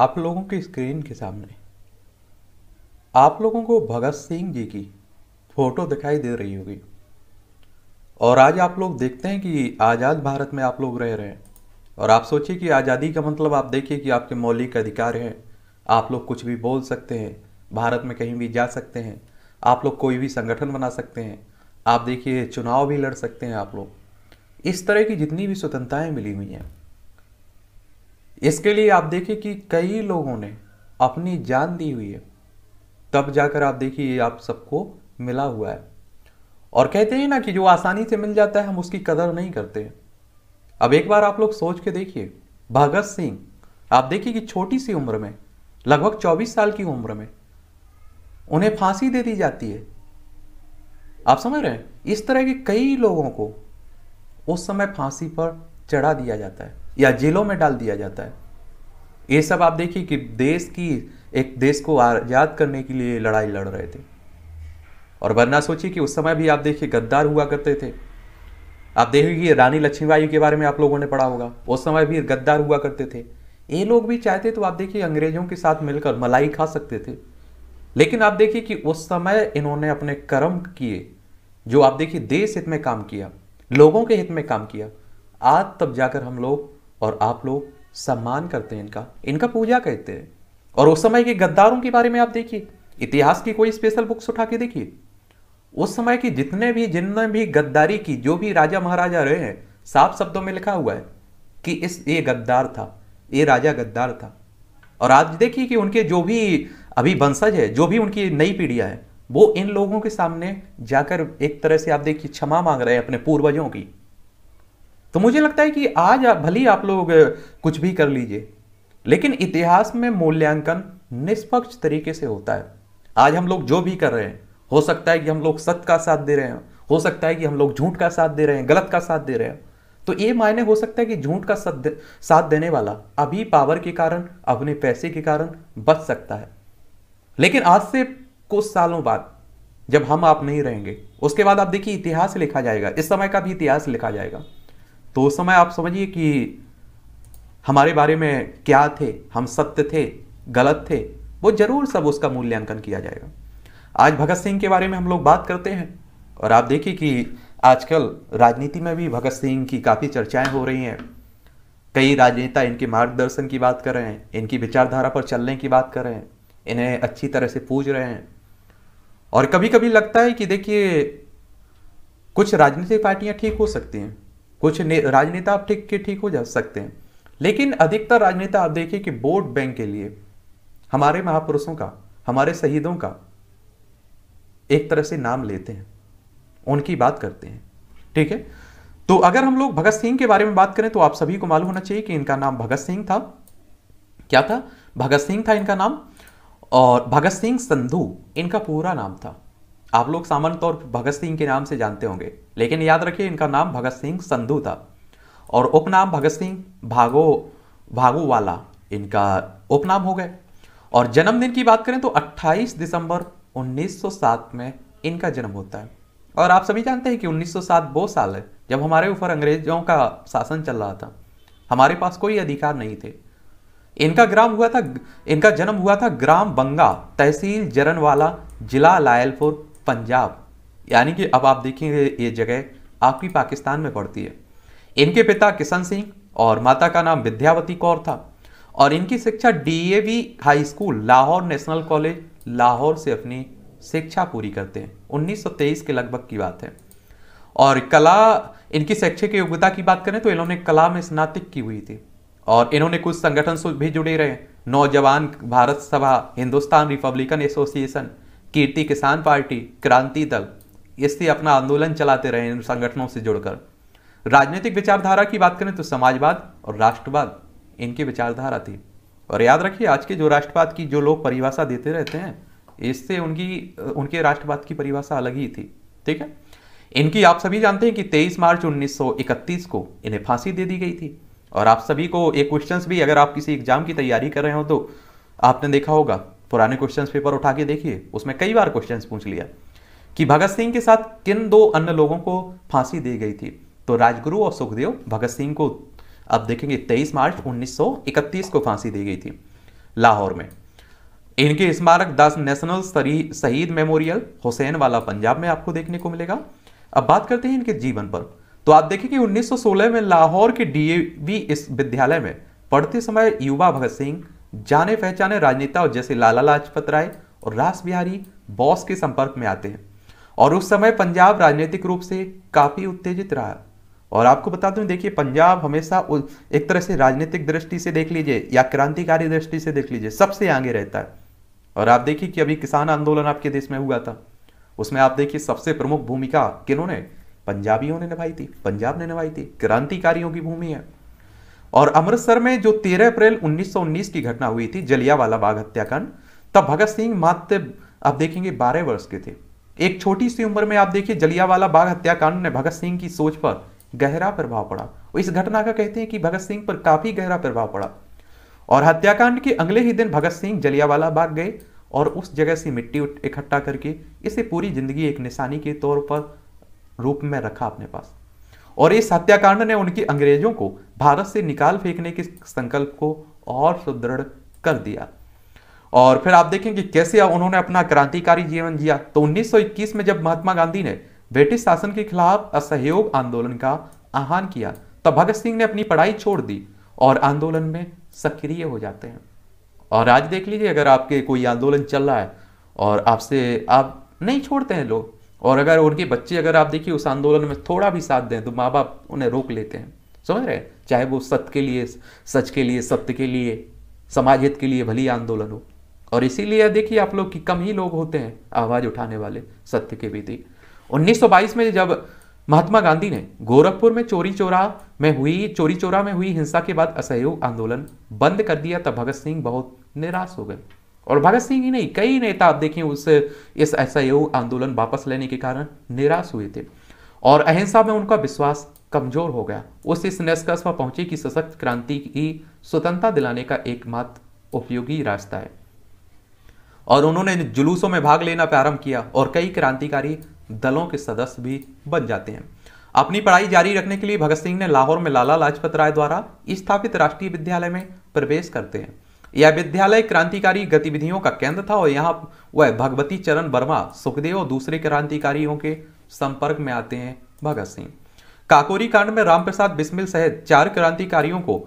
आप लोगों की स्क्रीन के सामने आप लोगों को भगत सिंह जी की फ़ोटो दिखाई दे रही होगी और आज आप लोग देखते हैं कि आज़ाद भारत में आप लोग रह रहे हैं और आप सोचिए कि आज़ादी का मतलब आप देखिए कि आपके मौलिक अधिकार हैं आप लोग कुछ भी बोल सकते हैं भारत में कहीं भी जा सकते हैं आप लोग कोई भी संगठन बना सकते हैं आप देखिए चुनाव भी लड़ सकते हैं आप लोग इस तरह की जितनी भी स्वतंत्रताएँ मिली हुई हैं इसके लिए आप देखिए कि कई लोगों ने अपनी जान दी हुई है तब जाकर आप देखिए ये आप सबको मिला हुआ है और कहते हैं ना कि जो आसानी से मिल जाता है हम उसकी कदर नहीं करते अब एक बार आप लोग सोच के देखिए भगत सिंह आप देखिए कि छोटी सी उम्र में लगभग 24 साल की उम्र में उन्हें फांसी दे दी जाती है आप समझ रहे हैं इस तरह के कई लोगों को उस समय फांसी पर चढ़ा दिया जाता है या जेलों में डाल दिया जाता है ये सब आप देखिए कि देश की एक देश को आज़ाद करने के लिए लड़ाई लड़ रहे थे और वरना सोचिए कि उस समय भी आप देखिए गद्दार हुआ करते थे आप देखिए रानी लक्ष्मीबाई के बारे में आप लोगों ने पढ़ा होगा उस समय भी गद्दार हुआ करते थे ये लोग भी चाहते तो आप देखिए अंग्रेजों के साथ मिलकर मलाई खा सकते थे लेकिन आप देखिए कि उस समय इन्होंने अपने कर्म किए जो आप देखिए देश हित में काम किया लोगों के हित में काम किया आज तब जाकर हम लोग और आप लोग सम्मान करते हैं इनका इनका पूजा कहते हैं और उस समय के गद्दारों के बारे में आप देखिए इतिहास की कोई स्पेशल बुक्स उठा के देखिए उस समय की जितने भी जिनने भी गद्दारी की जो भी राजा महाराजा रहे हैं साफ शब्दों में लिखा हुआ है कि इस ये गद्दार था ये राजा गद्दार था और आज देखिए कि उनके जो भी अभी वंशज है जो भी उनकी नई पीढ़ियां है वो इन लोगों के सामने जाकर एक तरह से आप देखिए क्षमा मांग रहे हैं अपने पूर्वजों की तो मुझे लगता है कि आज भले ही आप लोग कुछ भी कर लीजिए लेकिन इतिहास में मूल्यांकन निष्पक्ष तरीके से होता है आज हम लोग जो भी कर रहे हैं हो सकता है कि हम लोग सत्य का साथ दे रहे हैं हो सकता है कि हम लोग झूठ का साथ दे रहे हैं गलत का साथ दे रहे हैं तो ये मायने हो सकता है कि झूठ का साथ देने वाला अभी पावर के कारण अपने पैसे के कारण बच सकता है लेकिन आज से कुछ सालों बाद जब हम आप नहीं रहेंगे उसके बाद आप देखिए इतिहास लिखा जाएगा इस समय का भी इतिहास लिखा जाएगा तो उस समय आप समझिए कि हमारे बारे में क्या थे हम सत्य थे गलत थे वो जरूर सब उसका मूल्यांकन किया जाएगा आज भगत सिंह के बारे में हम लोग बात करते हैं और आप देखिए कि आजकल राजनीति में भी भगत सिंह की काफ़ी चर्चाएं हो रही हैं कई राजनेता इनके मार्गदर्शन की बात कर रहे हैं इनकी विचारधारा पर चलने की बात कर रहे हैं इन्हें अच्छी तरह से पूज रहे हैं और कभी कभी लगता है कि देखिए कुछ राजनीतिक पार्टियां ठीक हो सकती हैं कुछ राजनेता आप ठीक के ठीक हो जा सकते हैं लेकिन अधिकतर राजनेता आप देखिए कि वोट बैंक के लिए हमारे महापुरुषों का हमारे शहीदों का एक तरह से नाम लेते हैं उनकी बात करते हैं ठीक है तो अगर हम लोग भगत सिंह के बारे में बात करें तो आप सभी को मालूम होना चाहिए कि इनका नाम भगत सिंह था क्या था भगत सिंह था इनका नाम और भगत सिंह संधू इनका पूरा नाम था आप लोग सामान्य तौर पर भगत सिंह के नाम से जानते होंगे लेकिन याद रखिए इनका नाम भगत सिंह संधू था और उपनाम भगत सिंह भागो भागो वाला इनका उपनाम हो गए और जन्मदिन की बात करें तो 28 दिसंबर 1907 में इनका जन्म होता है और आप सभी जानते हैं कि 1907 वो साल है जब हमारे ऊपर अंग्रेजों का शासन चल रहा था हमारे पास कोई अधिकार नहीं थे इनका ग्राम हुआ था इनका जन्म हुआ था ग्राम बंगा तहसील जरनवाला जिला लायलपुर पंजाब यानी कि अब आप देखेंगे ये जगह आपकी पाकिस्तान में पड़ती है इनके पिता किशन सिंह और माता का नाम विद्यावती कौर था और इनकी शिक्षा DAV high school Lahore national college Lahore से अपनी शिक्षा पूरी करते हैं 1923 के लगभग की बात है और कला इनकी शैक्षिक योग्यता की बात करें तो इन्होंने कला में स्नातक की हुई थी और इन्होंने कुछ संगठन से भी जुड़े रहे नौजवान भारत सभा हिंदुस्तान रिपब्लिकन एसोसिएशन कीर्ति किसान पार्टी क्रांति दल इससे अपना आंदोलन चलाते रहे इन संगठनों से जुड़कर राजनीतिक विचारधारा की बात करें तो समाजवाद और राष्ट्रवाद इनकी विचारधारा थी और याद रखिए आज के जो राष्ट्रवाद की जो लोग परिभाषा देते रहते हैं इससे उनकी उनके राष्ट्रवाद की परिभाषा अलग ही थी ठीक है इनकी आप सभी जानते हैं कि 23 मार्च 1931 को इन्हें फांसी दे दी गई थी और आप सभी को एक क्वेश्चन भी अगर आप किसी एग्जाम की तैयारी कर रहे हो तो आपने देखा होगा पुराने क्वेश्चन पेपर उठा के देखिए उसमें कई बार क्वेश्चन पूछ लिया कि भगत सिंह के साथ किन दो अन्य लोगों को फांसी दी गई थी तो राजगुरु और सुखदेव भगत सिंह को अब देखेंगे 23 मार्च 1931 को फांसी दी गई थी लाहौर में इनके स्मारक दस नेशनल शहीद मेमोरियल हुसैन वाला पंजाब में आपको देखने को मिलेगा अब बात करते हैं इनके जीवन पर तो आप देखेंगे 1916 में लाहौर के डीएवी इस विद्यालय में पढ़ते समय युवा भगत सिंह जाने पहचाने राजनेताओं जैसे लाला लाजपत राय और रास बिहारी बॉस के संपर्क में आते हैं और उस समय पंजाब राजनीतिक रूप से काफ़ी उत्तेजित रहा और आपको बता दूं देखिए पंजाब हमेशा एक तरह से राजनीतिक दृष्टि से देख लीजिए या क्रांतिकारी दृष्टि से देख लीजिए सबसे आगे रहता है और आप देखिए कि अभी किसान आंदोलन आपके देश में हुआ था उसमें आप देखिए सबसे प्रमुख भूमिका किन्होंने पंजाबियों ने निभाई थी पंजाब ने निभाई थी क्रांतिकारियों की भूमि है और अमृतसर में जो 13 अप्रैल 1919 की घटना हुई थी जलियावाला बाग हत्याकांड तब भगत सिंह मात्र आप देखेंगे 12 वर्ष के थे एक छोटी सी उम्र में आप देखिए जलियावाला बाग हत्याकांड ने भगत सिंह की सोच पर गहरा प्रभाव पड़ा इस घटना का कहते हैं कि भगत सिंह पर काफी गहरा प्रभाव पड़ा और हत्याकांड के अगले ही दिन भगत सिंह जलियावाला बाग गए और उस जगह से मिट्टी इकट्ठा करके इसे पूरी जिंदगी एक निशानी के तौर पर रूप में रखा अपने पास और इस हत्याकांड ने उनकी अंग्रेजों को भारत से निकाल फेंकने के संकल्प को और सुदृढ़ कर दिया और फिर आप देखें कि कैसे उन्होंने अपना क्रांतिकारी जीवन जिया तो 1921 में जब महात्मा गांधी ने ब्रिटिश शासन के खिलाफ असहयोग आंदोलन का आह्वान किया तब भगत सिंह ने अपनी पढ़ाई छोड़ दी और आंदोलन में सक्रिय हो जाते हैं और आज देख लीजिए अगर आपके कोई आंदोलन चल रहा है और आपसे आप नहीं छोड़ते हैं लोग और अगर उनके बच्चे अगर आप देखिए उस आंदोलन में थोड़ा भी साथ दें तो माँ बाप उन्हें रोक लेते हैं समझ रहे चाहे वो सत्य के लिए सच के लिए सत्य के लिए समाज हित के लिए भली आंदोलन हो और इसीलिए देखिए आप लोग कि कम ही लोग होते हैं आवाज़ उठाने वाले सत्य के विधि 1922 में जब महात्मा गांधी ने गोरखपुर में चोरी चोरा में हुई चोरी चोरा में हुई हिंसा के बाद असहयोग आंदोलन बंद कर दिया तब भगत सिंह बहुत निराश हो गए और भगत सिंह ही नहीं कई नेता आप देखें उस इस असहयोग आंदोलन वापस लेने के कारण निराश हुए थे और अहिंसा में उनका विश्वास कमजोर हो गया उस इस निष्कर्ष पर पहुंचे कि सशक्त क्रांति की स्वतंत्रता दिलाने का एकमात्र उपयोगी रास्ता है और उन्होंने जुलूसों में भाग लेना प्रारंभ किया और कई क्रांतिकारी दलों के सदस्य भी बन जाते हैं अपनी पढ़ाई जारी रखने के लिए भगत सिंह ने लाहौर में लाला लाजपत राय द्वारा स्थापित राष्ट्रीय विद्यालय में प्रवेश करते हैं यह विद्यालय क्रांतिकारी गतिविधियों का केंद्र था और यहाँ वह भगवती चरण वर्मा सुखदेव और दूसरे क्रांतिकारियों के संपर्क में आते हैं भगत सिंह काकोरी कांड में रामप्रसाद बिस्मिल सहित चार क्रांतिकारियों को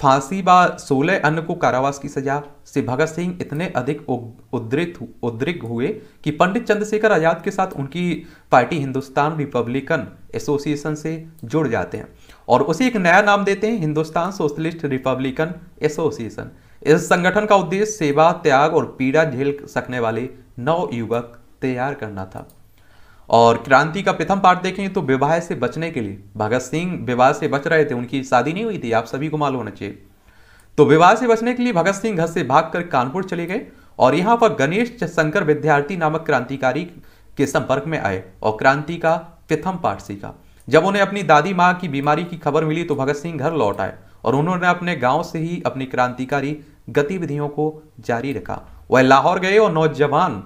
फांसी व सोलह अन्य को कारावास की सजा से भगत सिंह इतने अधिक उद्रित उद्रिक हुए कि पंडित चंद्रशेखर आजाद के साथ उनकी पार्टी हिंदुस्तान रिपब्लिकन एसोसिएशन से जुड़ जाते हैं और उसे एक नया नाम देते हैं हिंदुस्तान सोशलिस्ट रिपब्लिकन एसोसिएशन इस संगठन का उद्देश्य सेवा त्याग और पीड़ा झेल सकने वाले नौ युवक तैयार करना था और क्रांति का प्रथम पाठ देखें तो विवाह से बचने के लिए भगत सिंह विवाह से बच रहे थे उनकी शादी नहीं हुई थी आप सभी को मालूम होना चाहिए तो विवाह से बचने के लिए भगत सिंह घर से भागकर कानपुर चले गए और यहाँ पर गणेश शंकर विद्यार्थी नामक क्रांतिकारी के संपर्क में आए और क्रांति का प्रथम पाठ सीखा जब उन्हें अपनी दादी माँ की बीमारी की खबर मिली तो भगत सिंह घर लौट आए और उन्होंने अपने गांव से ही अपनी क्रांतिकारी गतिविधियों को जारी रखा वह लाहौर गए और नौजवान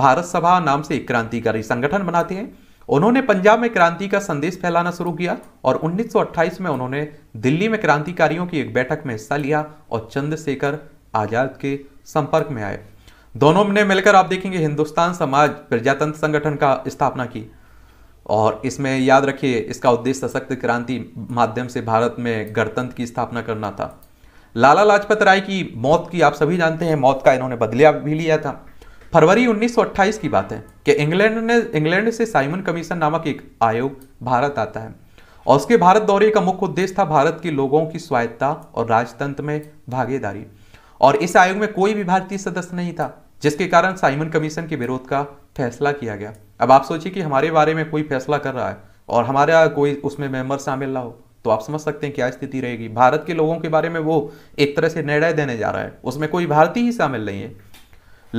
भारत सभा नाम से एक क्रांतिकारी संगठन बनाते हैं उन्होंने पंजाब में क्रांति का संदेश फैलाना शुरू किया और 1928 में उन्होंने दिल्ली में क्रांतिकारियों की एक बैठक में हिस्सा लिया और चंद्रशेखर आजाद के संपर्क में आए दोनों ने मिलकर आप देखेंगे हिंदुस्तान समाज प्रजातंत्र संगठन का स्थापना की और इसमें याद रखिए इसका उद्देश्य सशक्त क्रांति माध्यम से भारत में गणतंत्र की स्थापना करना था लाला लाजपत राय की मौत की आप सभी जानते हैं मौत का इन्होंने बदलिया भी लिया था फरवरी 1928 की बात है कि इंग्लैंड ने इंग्लैंड से साइमन कमीशन नामक एक आयोग भारत आता है और उसके भारत दौरे का मुख्य उद्देश्य था भारत के लोगों की स्वायत्ता और राजतंत्र में भागीदारी और इस आयोग में कोई भी भारतीय सदस्य नहीं था जिसके कारण साइमन कमीशन के विरोध का फैसला किया गया अब आप सोचिए कि हमारे बारे में कोई फैसला कर रहा है और हमारा कोई उसमें मेंबर शामिल ना हो तो आप समझ सकते हैं क्या स्थिति रहेगी भारत के लोगों के बारे में वो एक तरह से निर्णय देने जा रहा है उसमें कोई भारतीय ही शामिल नहीं है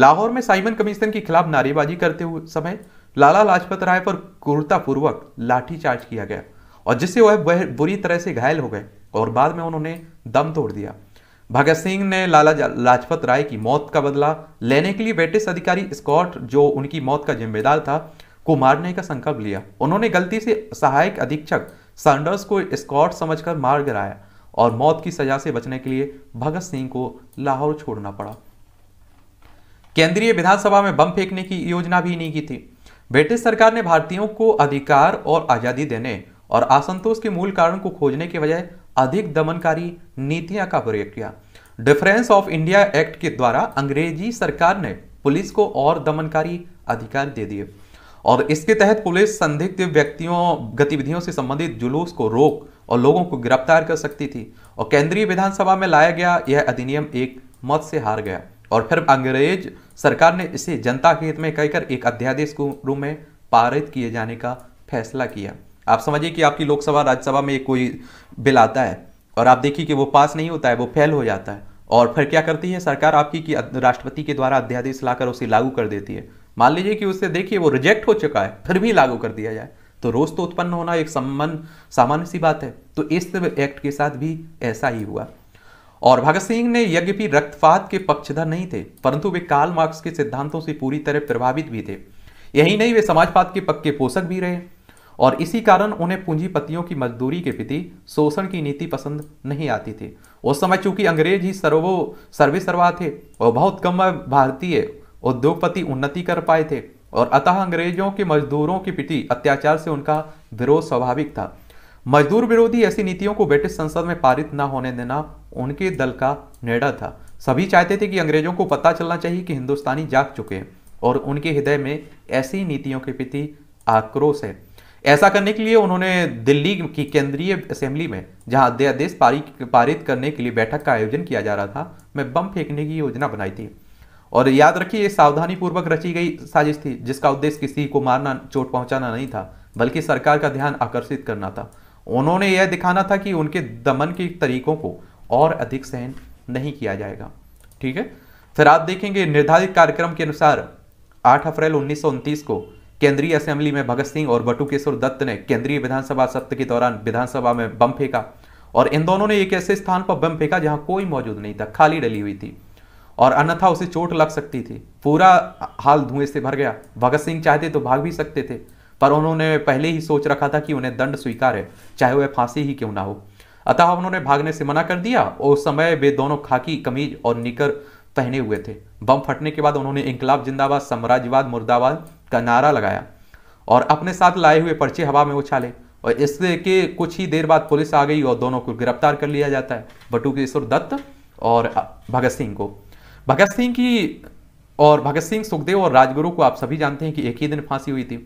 लाहौर में साइमन कमीशन के खिलाफ नारेबाजी करते हुए समय लाला लाजपत राय पर क्रूरतापूर्वक लाठीचार्ज किया गया और जिससे वह बुरी तरह से घायल हो गए और बाद में उन्होंने दम तोड़ दिया भगत सिंह ने लाला लाजपत राय की मौत का बदला लेने के लिए ब्रिटिश अधिकारी स्कॉट जो उनकी मौत का जिम्मेदार था को मारने का संकल्प लिया उन्होंने गलती से सहायक अधीक्षक सैंडर्स को स्कॉट समझकर मार गिराया और मौत की सजा से बचने के लिए भगत सिंह को लाहौर छोड़ना पड़ा केंद्रीय विधानसभा में बम फेंकने की योजना भी नहीं की थी ब्रिटिश सरकार ने भारतीयों को अधिकार और आज़ादी देने और असंतोष के मूल कारण को खोजने के बजाय अधिक दमनकारी नीतियां का प्रयोग किया डिफरेंस ऑफ इंडिया एक्ट के द्वारा अंग्रेजी सरकार ने पुलिस को और दमनकारी अधिकार दे दिए और इसके तहत पुलिस संदिग्ध व्यक्तियों गतिविधियों से संबंधित जुलूस को रोक और लोगों को गिरफ्तार कर सकती थी और केंद्रीय विधानसभा में लाया गया यह अधिनियम एक मत से हार गया और फिर अंग्रेज सरकार ने इसे जनता के हित में कहकर एक अध्यादेश के रूप में पारित किए जाने का फैसला किया आप समझिए कि आपकी लोकसभा राज्यसभा में कोई बिल आता है और आप देखिए कि वो पास नहीं होता है वो फेल हो जाता है और फिर क्या करती है सरकार आपकी कि राष्ट्रपति के द्वारा अध्यादेश लाकर उसे लागू कर देती है मान लीजिए कि उससे देखिए वो रिजेक्ट हो चुका है फिर भी लागू कर दिया जाए तो रोज तो उत्पन्न होना एक संबंध सामान्य सी बात है तो इस एक्ट के साथ भी ऐसा ही हुआ और भगत सिंह ने यज्ञपि रक्तपात के पक्षधर नहीं थे परंतु वे काल मार्क्स के सिद्धांतों से पूरी तरह प्रभावित भी थे यही नहीं वे समाजवाद के पक्के पोषक भी रहे और इसी कारण उन्हें पूंजीपतियों की मजदूरी के प्रति शोषण की नीति पसंद नहीं आती थी उस समय चूंकि अंग्रेज ही सर्वो सर्वे सर्वा थे और बहुत कम भारतीय उद्योगपति उन्नति कर पाए थे और अतः अंग्रेजों के मजदूरों के प्रति अत्याचार से उनका विरोध स्वाभाविक था मजदूर विरोधी ऐसी नीतियों को ब्रिटिश संसद में पारित न होने देना उनके दल का निर्णय था सभी चाहते थे कि अंग्रेजों को पता चलना चाहिए कि हिंदुस्तानी जाग चुके हैं और उनके हृदय में ऐसी नीतियों के प्रति आक्रोश है ऐसा करने के लिए उन्होंने दिल्ली की केंद्रीय असेंबली में जहां अध्यादेश पारित करने के लिए बैठक का आयोजन किया जा रहा था में बम फेंकने की योजना बनाई थी और याद रखिए सावधानी पूर्वक रची गई साजिश थी जिसका उद्देश्य किसी को मारना चोट पहुंचाना नहीं था बल्कि सरकार का ध्यान आकर्षित करना था उन्होंने यह दिखाना था कि उनके दमन के तरीकों को और अधिक सहन नहीं किया जाएगा ठीक है फिर आप देखेंगे निर्धारित कार्यक्रम के अनुसार आठ अप्रैल उन्नीस को केंद्रीय असेंबली में भगत सिंह और बटू किशोर दत्त ने केंद्रीय विधानसभा सत्र के दौरान विधानसभा में बम फेंका और इन दोनों ने एक ऐसे स्थान पर बम फेंका जहां कोई मौजूद नहीं था खाली डली हुई थी और अन्यथा उसे चोट लग सकती थी पूरा हाल धुएं से भर गया भगत सिंह चाहते तो भाग भी सकते थे पर उन्होंने पहले ही सोच रखा था कि उन्हें दंड स्वीकार है चाहे वह फांसी ही क्यों ना हो अतः उन्होंने भागने से मना कर दिया और उस समय वे दोनों खाकी कमीज और निकर पहने हुए थे बम फटने के बाद उन्होंने इंकलाब जिंदाबाद साम्राज्यवाद मुर्दाबाद का नारा लगाया और अपने साथ लाए हुए पर्चे हवा में उछाले और इसके के कुछ ही देर बाद पुलिस आ गई और दोनों को गिरफ्तार कर लिया जाता है बटू किशोर दत्त और भगत सिंह को भगत सिंह की और भगत सिंह सुखदेव और राजगुरु को आप सभी जानते हैं कि एक ही दिन फांसी हुई थी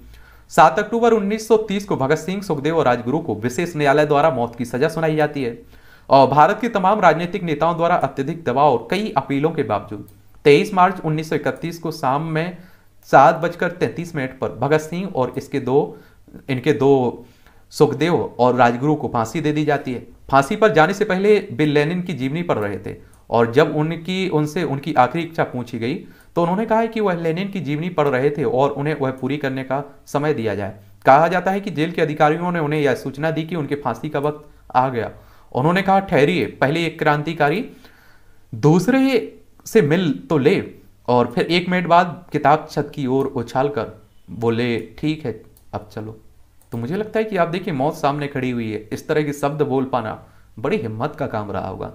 सात अक्टूबर 1930 को भगत सिंह सुखदेव और राजगुरु को विशेष न्यायालय द्वारा मौत की सजा सुनाई जाती है और भारत के तमाम राजनीतिक नेताओं द्वारा अत्यधिक दबाव और कई अपीलों के बावजूद 23 मार्च 1931 को शाम में सात बजकर तैंतीस मिनट पर भगत सिंह और इसके दो इनके दो सुखदेव और राजगुरु को फांसी दे दी जाती है फांसी पर जाने से पहले बिल लेनिन की जीवनी पढ़ रहे थे और जब उनकी उनसे उनकी आखिरी इच्छा पूछी गई तो उन्होंने कहा कि वह लेनिन की जीवनी पढ़ रहे थे और उन्हें वह पूरी करने का समय दिया जाए कहा जाता है कि जेल के अधिकारियों ने उन्हें यह सूचना दी कि उनके फांसी का वक्त आ गया उन्होंने कहा ठहरिए पहले एक क्रांतिकारी दूसरे से मिल तो ले और फिर एक मिनट बाद किताब छत की ओर उछाल कर बोले ठीक है अब चलो तो मुझे लगता है कि आप देखिए मौत सामने खड़ी हुई है इस तरह के शब्द बोल पाना बड़ी हिम्मत का काम रहा होगा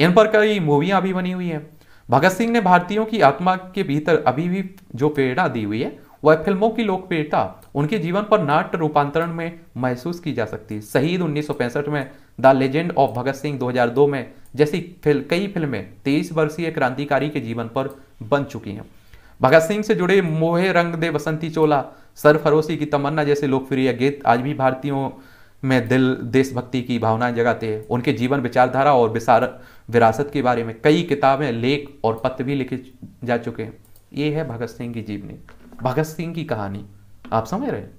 इन पर कई मूवियाँ भी बनी हुई हैं भगत सिंह ने भारतीयों की आत्मा के भीतर अभी भी जो प्रेरणा दी हुई है वह फिल्मों की लोकप्रियता उनके जीवन पर नाट्य रूपांतरण में महसूस की जा सकती है शहीद उन्नीस में the legend of Bhagat Singh 2002 में जैसी फिल, कई फिल्में तेईस वर्षीय क्रांतिकारी के जीवन पर बन चुकी हैं भगत सिंह से जुड़े मोहे रंग दे बसंती चोला सरफरोशी की तमन्ना जैसे लोकप्रिय गीत आज भी भारतीयों में दिल देशभक्ति की भावनाएं जगाते हैं उनके जीवन विचारधारा और विसार विरासत के बारे में कई किताबें लेख और पत्र भी लिखे जा चुके हैं ये है भगत सिंह की जीवनी भगत सिंह की कहानी आप समझ रहे हैं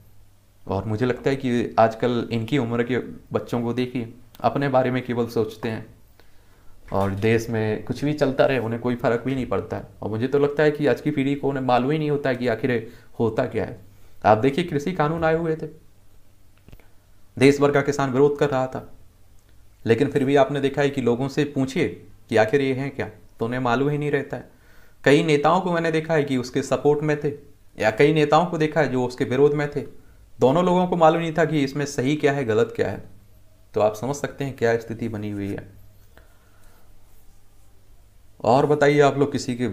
और मुझे लगता है कि आजकल इनकी उम्र के बच्चों को देखिए अपने बारे में केवल सोचते हैं और देश में कुछ भी चलता रहे उन्हें कोई फ़र्क भी नहीं पड़ता है और मुझे तो लगता है कि आज की पीढ़ी को उन्हें मालूम ही नहीं होता है कि आखिर होता क्या है आप देखिए कृषि कानून आए हुए थे देश भर का किसान विरोध कर रहा था लेकिन फिर भी आपने देखा है कि लोगों से पूछिए कि आखिर ये हैं क्या तो उन्हें मालूम ही नहीं रहता है कई नेताओं को मैंने देखा है कि उसके सपोर्ट में थे या कई नेताओं को देखा है जो उसके विरोध में थे दोनों लोगों को मालूम नहीं था कि इसमें सही क्या है गलत क्या है तो आप समझ सकते हैं क्या स्थिति बनी हुई है और बताइए आप लोग किसी के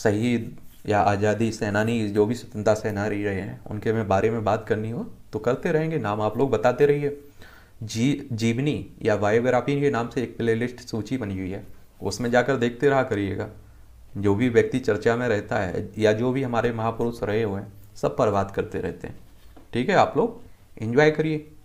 शहीद या आज़ादी सेनानी जो भी स्वतंत्रता सेनानी रहे हैं उनके में बारे में बात करनी हो तो करते रहेंगे नाम आप लोग बताते रहिए जी जीवनी या बायोग्राफी के नाम से एक प्लेलिस्ट सूची बनी हुई है उसमें जाकर देखते रहा करिएगा जो भी व्यक्ति चर्चा में रहता है या जो भी हमारे महापुरुष रहे हुए हैं सब पर बात करते रहते हैं ठीक है आप लोग इन्जॉय करिए